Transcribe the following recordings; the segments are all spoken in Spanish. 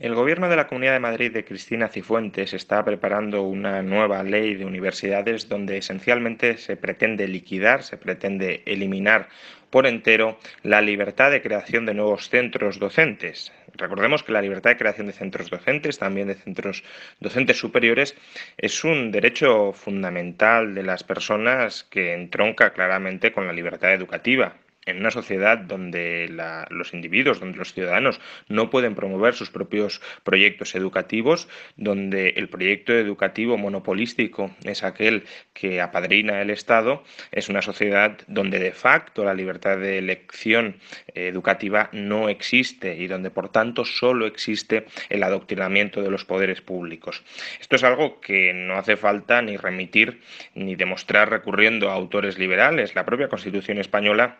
El Gobierno de la Comunidad de Madrid de Cristina Cifuentes está preparando una nueva ley de universidades donde esencialmente se pretende liquidar, se pretende eliminar por entero la libertad de creación de nuevos centros docentes. Recordemos que la libertad de creación de centros docentes, también de centros docentes superiores, es un derecho fundamental de las personas que entronca claramente con la libertad educativa en una sociedad donde los individuos, donde los ciudadanos no pueden promover sus propios proyectos educativos, donde el proyecto educativo monopolístico es aquel que apadrina el Estado, es una sociedad donde de facto la libertad de elección educativa no existe y donde por tanto solo existe el adoctrinamiento de los poderes públicos. Esto es algo que no hace falta ni remitir ni demostrar recurriendo a autores liberales. La propia Constitución española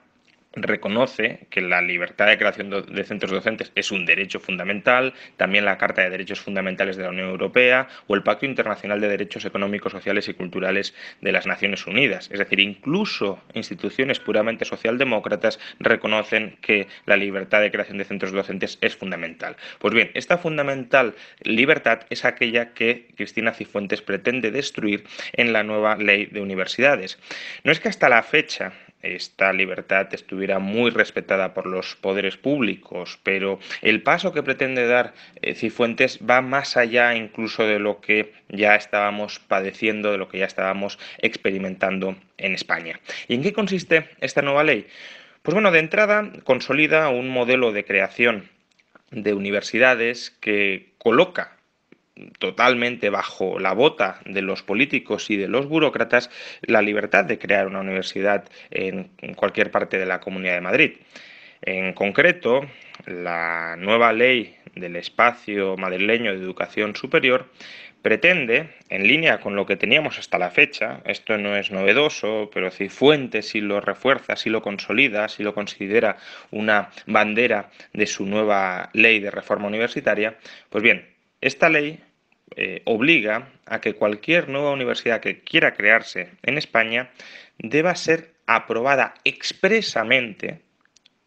reconoce que la libertad de creación de centros docentes es un derecho fundamental, también la Carta de Derechos Fundamentales de la Unión Europea o el Pacto Internacional de Derechos Económicos, Sociales y Culturales de las Naciones Unidas. Es decir, incluso instituciones puramente socialdemócratas reconocen que la libertad de creación de centros docentes es fundamental. Pues bien, esta fundamental libertad es aquella que Cristina Cifuentes pretende destruir en la nueva ley de universidades. No es que hasta la fecha esta libertad estuviera muy respetada por los poderes públicos, pero el paso que pretende dar eh, Cifuentes va más allá incluso de lo que ya estábamos padeciendo, de lo que ya estábamos experimentando en España. ¿Y en qué consiste esta nueva ley? Pues bueno, de entrada consolida un modelo de creación de universidades que coloca totalmente bajo la bota de los políticos y de los burócratas la libertad de crear una universidad en cualquier parte de la Comunidad de Madrid. En concreto, la nueva ley del espacio madrileño de educación superior pretende, en línea con lo que teníamos hasta la fecha, esto no es novedoso, pero si Fuentes, si lo refuerza, si lo consolida, si lo considera una bandera de su nueva ley de reforma universitaria, pues bien, esta ley eh, obliga a que cualquier nueva universidad que quiera crearse en España deba ser aprobada expresamente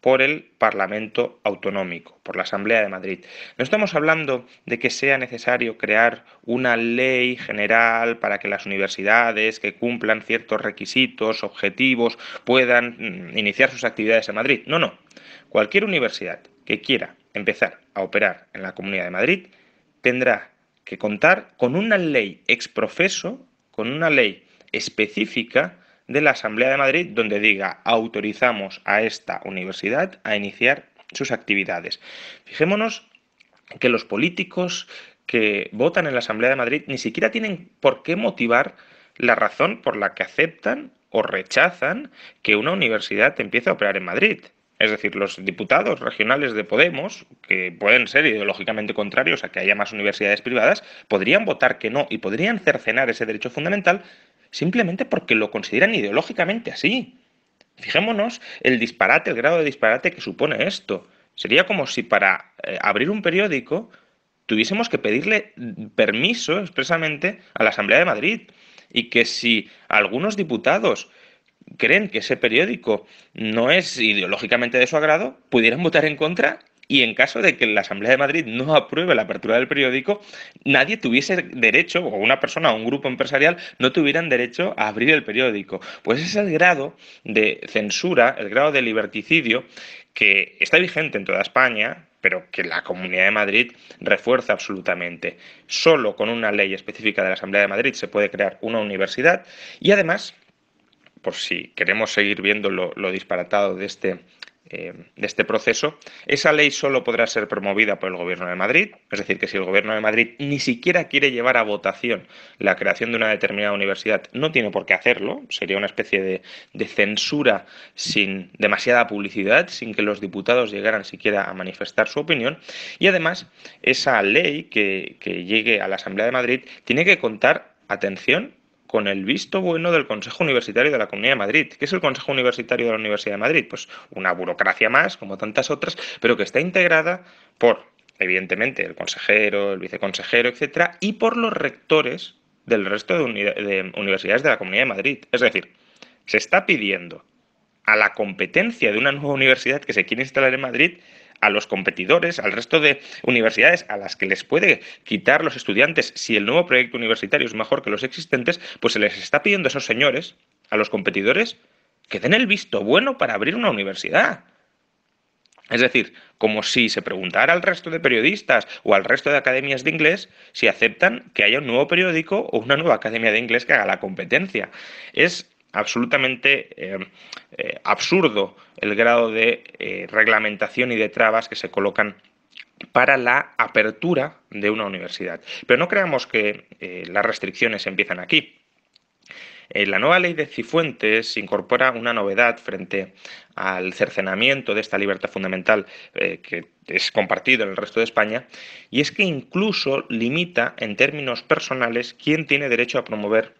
por el Parlamento Autonómico, por la Asamblea de Madrid. No estamos hablando de que sea necesario crear una ley general para que las universidades que cumplan ciertos requisitos, objetivos, puedan mm, iniciar sus actividades en Madrid. No, no. Cualquier universidad que quiera empezar a operar en la Comunidad de Madrid tendrá que contar con una ley ex-profeso, con una ley específica de la Asamblea de Madrid donde diga autorizamos a esta universidad a iniciar sus actividades. Fijémonos que los políticos que votan en la Asamblea de Madrid ni siquiera tienen por qué motivar la razón por la que aceptan o rechazan que una universidad empiece a operar en Madrid. Es decir, los diputados regionales de Podemos, que pueden ser ideológicamente contrarios a que haya más universidades privadas, podrían votar que no y podrían cercenar ese derecho fundamental simplemente porque lo consideran ideológicamente así. Fijémonos el disparate, el grado de disparate que supone esto. Sería como si para eh, abrir un periódico tuviésemos que pedirle permiso expresamente a la Asamblea de Madrid y que si algunos diputados creen que ese periódico no es ideológicamente de su agrado, pudieran votar en contra y en caso de que la Asamblea de Madrid no apruebe la apertura del periódico, nadie tuviese derecho, o una persona o un grupo empresarial no tuvieran derecho a abrir el periódico. Pues es el grado de censura, el grado de liberticidio que está vigente en toda España, pero que la Comunidad de Madrid refuerza absolutamente. Solo con una ley específica de la Asamblea de Madrid se puede crear una universidad y además por si queremos seguir viendo lo, disparatado de este, eh, de este proceso, esa ley solo podrá ser promovida por el Gobierno de Madrid, es decir, que si el Gobierno de Madrid ni siquiera quiere llevar a votación la creación de una determinada universidad, no tiene por qué hacerlo, sería una especie de, censura sin demasiada publicidad, sin que los diputados llegaran siquiera a manifestar su opinión, y además esa ley que llegue a la Asamblea de Madrid tiene que contar, atención, con el visto bueno del Consejo Universitario de la Comunidad de Madrid. ¿Qué es el Consejo Universitario de la Universidad de Madrid? Pues una burocracia más, como tantas otras, pero que está integrada por, evidentemente, el consejero, el viceconsejero, etcétera, y por los rectores del resto de, de universidades de la Comunidad de Madrid. Es decir, se está pidiendo a la competencia de una nueva universidad que se quiere instalar en Madrid a los competidores, al resto de universidades a las que les puede quitar los estudiantes si el nuevo proyecto universitario es mejor que los existentes, pues se les está pidiendo a esos señores, a los competidores, que den el visto bueno para abrir una universidad. Es decir, como si se preguntara al resto de periodistas o al resto de academias de inglés si aceptan que haya un nuevo periódico o una nueva academia de inglés que haga la competencia. Es absolutamente eh, eh, absurdo el grado de eh, reglamentación y de trabas que se colocan para la apertura de una universidad. Pero no creamos que las restricciones empiezan aquí. la nueva ley de Cifuentes incorpora una novedad frente al cercenamiento de esta libertad fundamental que es compartido en el resto de España, y es que incluso limita en términos personales quién tiene derecho a promover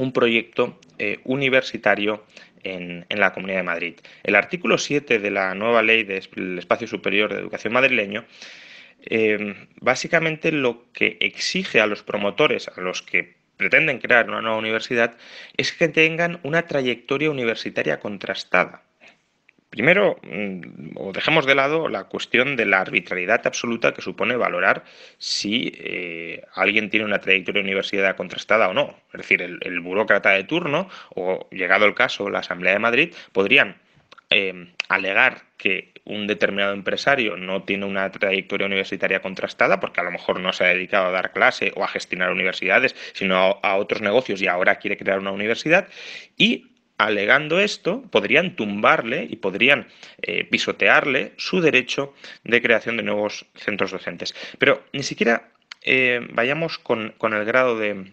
un proyecto eh, universitario en, la Comunidad de Madrid. El artículo 7 de la nueva ley del Espacio Superior de Educación Madrileño em, básicamente lo que exige a los promotores, a los que pretenden crear una nueva universidad, es que tengan una trayectoria universitaria contrastada. Primero, mm, o dejemos de lado la cuestión de la arbitrariedad absoluta que supone valorar si eh, alguien tiene una trayectoria universitaria contrastada o no. Es decir, el, burócrata de turno o, llegado el caso, la Asamblea de Madrid, podrían em, alegar que un determinado empresario no tiene una trayectoria universitaria contrastada porque a lo mejor no se ha dedicado a dar clase o a gestionar universidades, sino a, a otros negocios y ahora quiere crear una universidad y alegando esto, podrían tumbarle y podrían eh, pisotearle su derecho de creación de nuevos centros docentes. Pero ni siquiera eh, vayamos con, el grado de,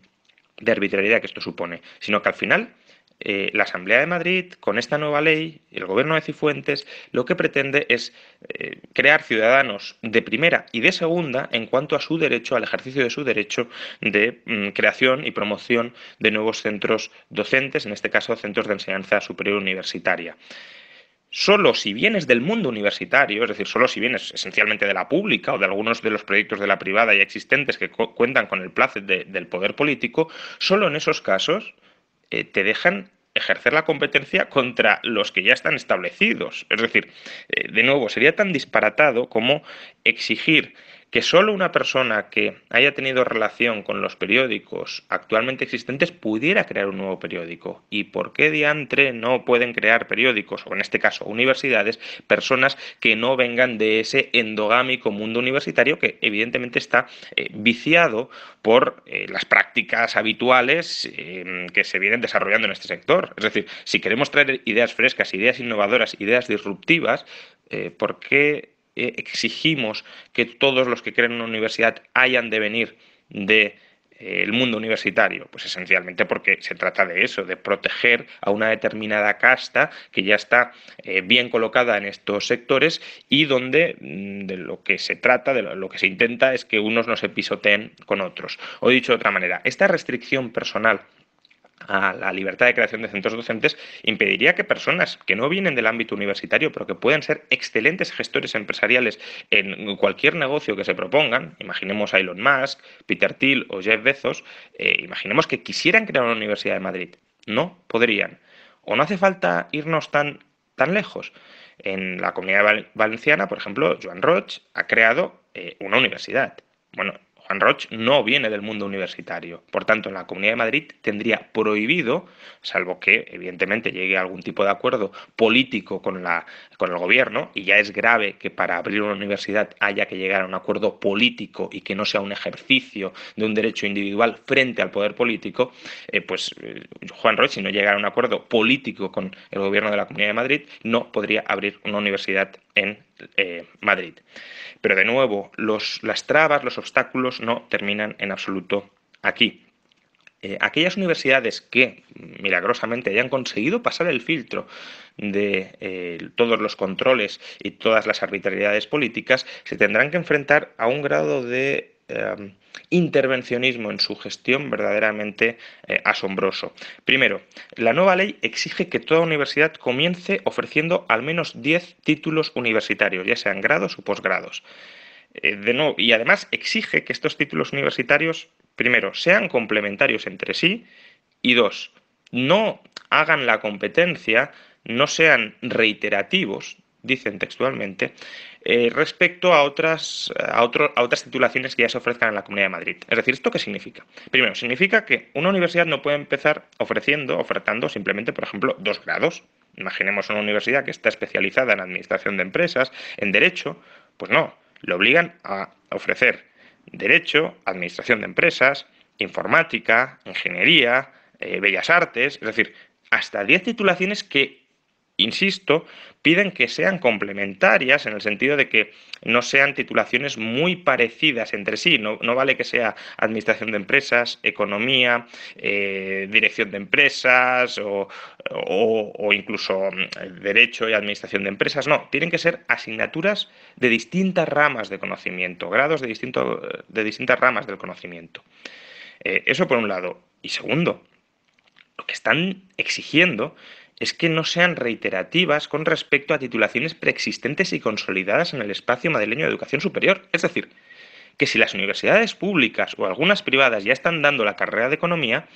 de arbitrariedad que esto supone, sino que al final eh, la Asamblea de Madrid, con esta nueva ley, el gobierno de Cifuentes, lo que pretende es eh, crear ciudadanos de primera y de segunda en cuanto a su derecho, al ejercicio de su derecho de mm, creación y promoción de nuevos centros docentes, en este caso centros de enseñanza superior universitaria. Solo si vienes del mundo universitario, es decir, solo si vienes esencialmente de la pública o de algunos de los proyectos de la privada ya existentes que cuentan con el placer del poder político, solo en esos casos eh, te dejan ejercer la competencia contra los que ya están establecidos. Es decir, eh, de nuevo, sería tan disparatado como exigir que solo una persona que haya tenido relación con los periódicos actualmente existentes pudiera crear un nuevo periódico. ¿Y por qué diantre no pueden crear periódicos, o en este caso universidades, personas que no vengan de ese endogámico mundo universitario que evidentemente está eh, viciado por eh, las prácticas habituales em, que se vienen desarrollando en este sector? Es decir, si queremos traer ideas frescas, ideas innovadoras, ideas disruptivas, eh, ¿por qué eh, exigimos que todos los que creen una universidad hayan de venir de eh, el mundo universitario? Pues esencialmente porque se trata de eso, de proteger a una determinada casta que ya está eh, bien colocada en estos sectores y donde mm, de lo que se trata, de lo que se intenta es que unos no se pisoteen con otros. O dicho de otra manera, esta restricción personal a la libertad de creación de centros docentes impediría que personas que no vienen del ámbito universitario, pero que pueden ser excelentes gestores empresariales en cualquier negocio que se propongan, imaginemos a Elon Musk, Peter Thiel o Jeff Bezos, eh, imaginemos que quisieran crear una universidad de Madrid. No podrían. O no hace falta irnos tan, tan lejos. En la comunidad valenciana, por ejemplo, Joan Roch ha creado eh, una universidad. Bueno, Juan Roch no viene del mundo universitario. Por tanto, en la Comunidad de Madrid tendría prohibido, salvo que evidentemente llegue a algún tipo de acuerdo político con, la, con el gobierno, y ya es grave que para abrir una universidad haya que llegar a un acuerdo político y que no sea un ejercicio de un derecho individual frente al poder político, eh, pues eh, Juan Roch, si no llegara a un acuerdo político con el gobierno de la Comunidad de Madrid, no podría abrir una universidad en eh, Madrid. Pero de nuevo, las trabas, los obstáculos no terminan en absoluto aquí. Eh, aquellas universidades que milagrosamente hayan conseguido pasar el filtro de eh, todos los controles y todas las arbitrariedades políticas se tendrán que enfrentar a un grado de Em, intervencionismo en su gestión verdaderamente eh, asombroso. Primero, la nueva ley exige que toda universidad comience ofreciendo al menos 10 títulos universitarios, ya sean grados o posgrados. Eh, de y además exige que estos títulos universitarios, primero, sean complementarios entre sí y dos, no hagan la competencia, no sean reiterativos, dicen textualmente, eh, respecto a otras, a, otras titulaciones que ya se ofrezcan en la Comunidad de Madrid. Es decir, ¿esto qué significa? Primero, significa que una universidad no puede empezar ofreciendo, ofertando simplemente, por ejemplo, dos grados. Imaginemos una universidad que está especializada en administración de empresas, en derecho, pues no, le obligan a ofrecer derecho, administración de empresas, informática, ingeniería, eh, bellas artes, es decir, hasta 10 titulaciones que insisto, piden que sean complementarias en el sentido de que no sean titulaciones muy parecidas entre sí. No, vale que sea administración de empresas, economía, eh, dirección de empresas o, incluso mm, derecho y administración de empresas. No, tienen que ser asignaturas de distintas ramas de conocimiento, grados de, distinto, de distintas ramas del conocimiento. Eh, eso por un lado. Y segundo, lo que están exigiendo es que no sean reiterativas con respecto a titulaciones preexistentes y consolidadas en el espacio madrileño de educación superior. Es decir, que si las universidades públicas o algunas privadas ya están dando la carrera de economía,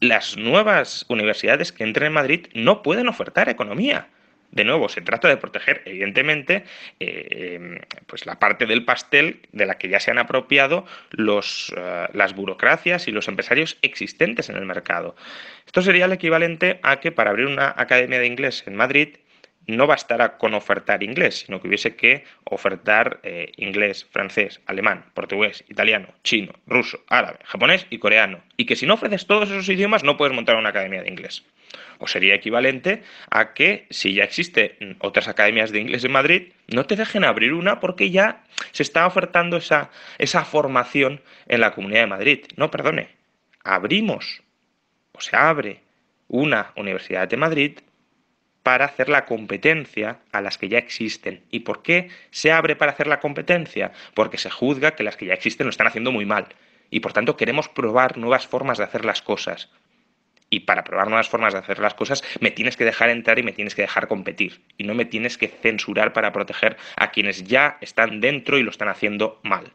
las nuevas universidades que entren en Madrid no pueden ofertar economía. De nuevo, se trata de proteger, evidentemente, eh, pues la parte del pastel de la que ya se han apropiado los, eh, las burocracias y los empresarios existentes en el mercado. Esto sería el equivalente a que para abrir una academia de inglés en Madrid no bastará con ofertar inglés, sino que hubiese que ofertar eh, inglés, francés, alemán, portugués, italiano, chino, ruso, árabe, japonés y coreano. Y que si no ofreces todos esos idiomas no puedes montar una academia de inglés. O sería equivalente a que si ya existen mm, otras academias de inglés en Madrid, no te dejen abrir una porque ya se está ofertando esa, esa formación en la Comunidad de Madrid. No, perdone, abrimos o se abre una universidad de Madrid para hacer la competencia a las que ya existen. ¿Y por qué se abre para hacer la competencia? Porque se juzga que las que ya existen lo están haciendo muy mal. Y por tanto queremos probar nuevas formas de hacer las cosas. Y para probar nuevas formas de hacer las cosas, me tienes que dejar entrar y me tienes que dejar competir. Y no me tienes que censurar para proteger a quienes ya están dentro y lo están haciendo mal.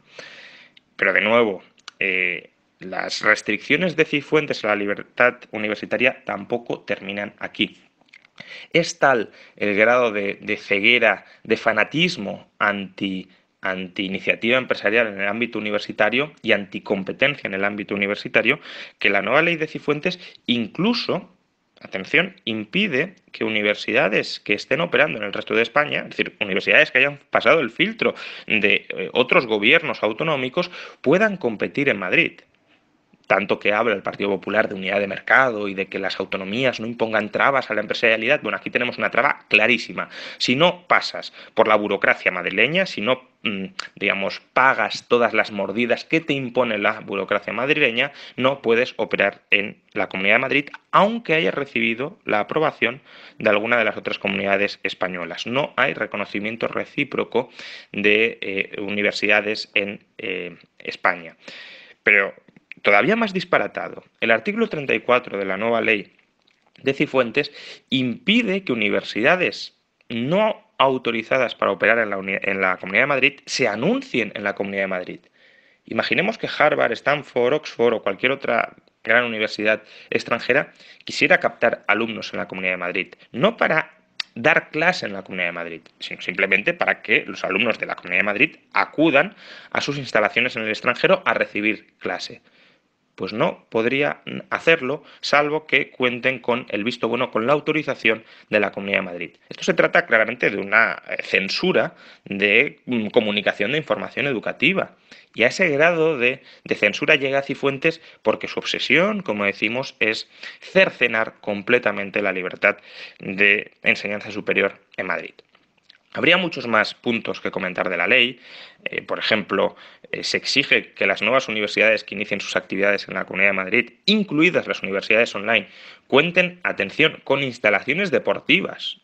Pero de nuevo, eh, las restricciones de Cifuentes a la libertad universitaria tampoco terminan aquí. Es tal el grado de, ceguera, de fanatismo anti, anti iniciativa empresarial en el ámbito universitario y anticompetencia en el ámbito universitario, que la nueva ley de Cifuentes incluso atención, impide que universidades que estén operando en el resto de España, es decir, universidades que hayan pasado el filtro de eh, otros gobiernos autonómicos, puedan competir en Madrid tanto que habla el Partido Popular de unidad de mercado y de que las autonomías no impongan trabas a la empresarialidad, bueno, aquí tenemos una traba clarísima. Si no pasas por la burocracia madrileña, si no mm, digamos, pagas todas las mordidas que te impone la burocracia madrileña, no puedes operar en la Comunidad de Madrid, aunque hayas recibido la aprobación de alguna de las otras comunidades españolas. No hay reconocimiento recíproco de eh, universidades en eh, España. Pero todavía más disparatado. El artículo 34 de la nueva ley de Cifuentes impide que universidades no autorizadas para operar en la, en la Comunidad de Madrid se anuncien en la Comunidad de Madrid. Imaginemos que Harvard, Stanford, Oxford o cualquier otra gran universidad extranjera quisiera captar alumnos en la Comunidad de Madrid, no para dar clase en la Comunidad de Madrid, sino simplemente para que los alumnos de la Comunidad de Madrid acudan a sus instalaciones en el extranjero a recibir clase. Pues no podría hacerlo, salvo que cuenten con el visto bueno, con la autorización de la Comunidad de Madrid. Esto se trata claramente de una eh, censura de mm, comunicación de información educativa. Y a ese grado de, censura llega Cifuentes porque su obsesión, como decimos, es cercenar completamente la libertad de enseñanza superior en Madrid. Habría muchos más puntos que comentar de la ley. Eh, por ejemplo, eh, se exige que las nuevas universidades que inicien sus actividades en la Comunidad de Madrid, incluidas las universidades online, cuenten, atención, con instalaciones deportivas.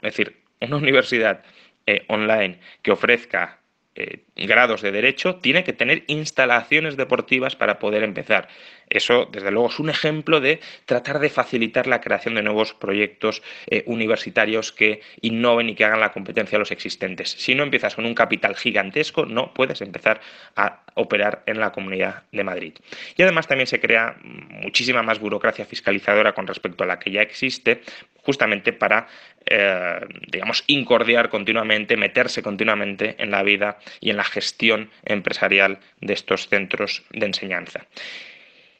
Es decir, una universidad eh, online que ofrezca eh, grados de derecho, tiene que tener instalaciones deportivas para poder empezar. Eso, desde luego, es un ejemplo de tratar de facilitar la creación de nuevos proyectos eh, universitarios que innoven y que hagan la competencia a los existentes. Si no empiezas con un capital gigantesco, no puedes empezar a operar en la Comunidad de Madrid. Y además también se crea muchísima más burocracia fiscalizadora con respecto a la que ya existe, justamente para, eh, digamos, incordiar continuamente, meterse continuamente en la vida y en la gestión empresarial de estos centros de enseñanza.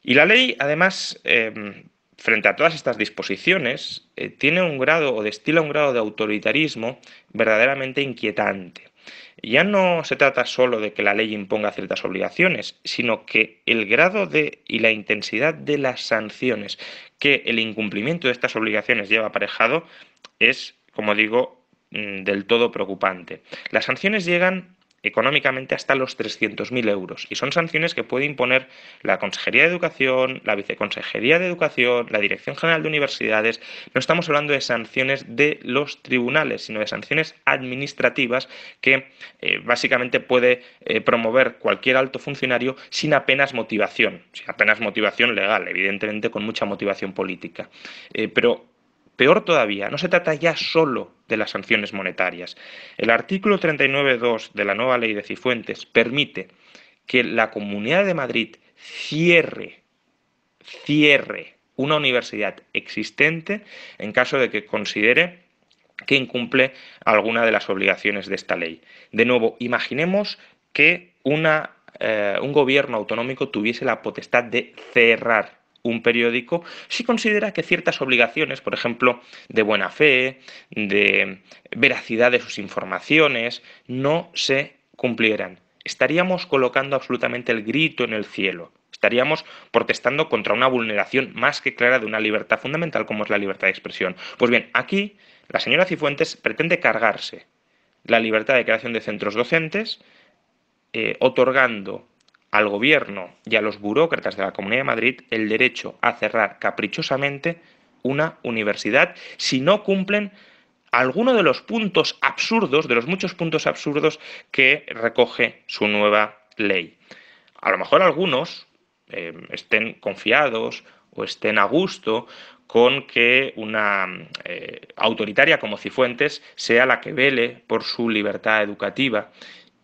Y la ley, además, em, frente a todas estas disposiciones, eh, tiene un grado o destila un grado de autoritarismo verdaderamente inquietante. Ya no se trata solo de que la ley imponga ciertas obligaciones, sino que el grado de y la intensidad de las sanciones que el incumplimiento de estas obligaciones lleva aparejado es, como digo, mm, del todo preocupante. Las sanciones llegan económicamente hasta los 300.000 euros. Y son sanciones que puede imponer la Consejería de Educación, la Viceconsejería de Educación, la Dirección General de Universidades. No estamos hablando de sanciones de los tribunales, sino de sanciones administrativas que eh, básicamente puede eh, promover cualquier alto funcionario sin apenas motivación, sin apenas motivación legal, evidentemente con mucha motivación política. Eh, pero Peor todavía, no se trata ya solo de las sanciones monetarias. El artículo 39.2 de la nueva ley de Cifuentes permite que la Comunidad de Madrid cierre, cierre una universidad existente en caso de que considere que incumple alguna de las obligaciones de esta ley. De nuevo, imaginemos que eh, un gobierno autonómico tuviese la potestad de cerrar un periódico si considera que ciertas obligaciones, por ejemplo, de buena fe, de veracidad de sus informaciones, no se cumplieran. Estaríamos colocando absolutamente el grito en el cielo. Estaríamos protestando contra una vulneración más que clara de una libertad fundamental como es la libertad de expresión. Pues bien, aquí la señora Cifuentes pretende cargarse la libertad de creación de centros docentes, eh, otorgando al gobierno y a los burócratas de la Comunidad de Madrid el derecho a cerrar caprichosamente una universidad si no cumplen alguno de los puntos absurdos, de los muchos puntos absurdos que recoge su nueva ley. A lo mejor algunos eh, estén confiados o estén a gusto con que una eh, autoritaria como Cifuentes sea la que vele por su libertad educativa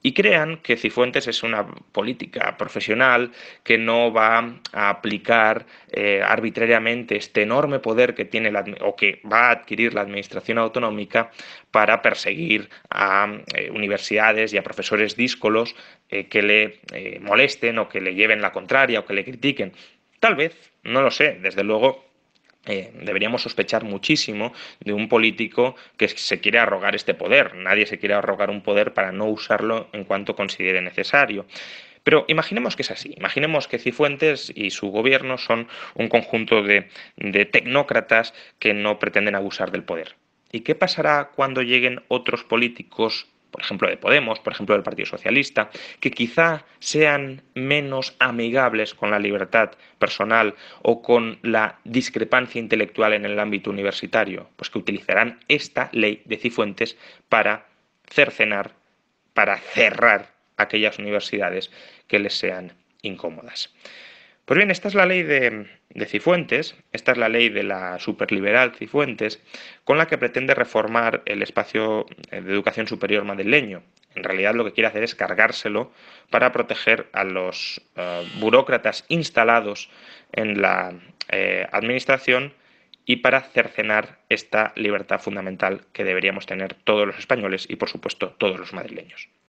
y crean que Cifuentes es una política profesional que no va a aplicar eh, arbitrariamente este enorme poder que tiene la, o que va a adquirir la administración autonómica para perseguir a eh, universidades y a profesores díscolos eh, que le molesten o que le lleven la contraria o que le critiquen. Tal vez, no lo sé, desde luego eh, deberíamos sospechar muchísimo de un político que se quiere arrogar este poder. Nadie se quiere arrogar un poder para no usarlo en cuanto considere necesario. Pero imaginemos que es así, imaginemos que Cifuentes y su gobierno son un conjunto de, de tecnócratas que no pretenden abusar del poder. ¿Y qué pasará cuando lleguen otros políticos por ejemplo de Podemos, por ejemplo del Partido Socialista, que quizá sean menos amigables con la libertad personal o con la discrepancia intelectual en el ámbito universitario, pues que utilizarán esta ley de Cifuentes para cercenar, para cerrar aquellas universidades que les sean incómodas. Pues bien, esta es la ley de, Cifuentes, esta es la ley de la superliberal Cifuentes, con la que pretende reformar el espacio eh, de educación superior madrileño. En realidad lo que quiere hacer es cargárselo para proteger a los eh, burócratas instalados en la eh, administración y para cercenar esta libertad fundamental que deberíamos tener todos los españoles y, por supuesto, todos los madrileños.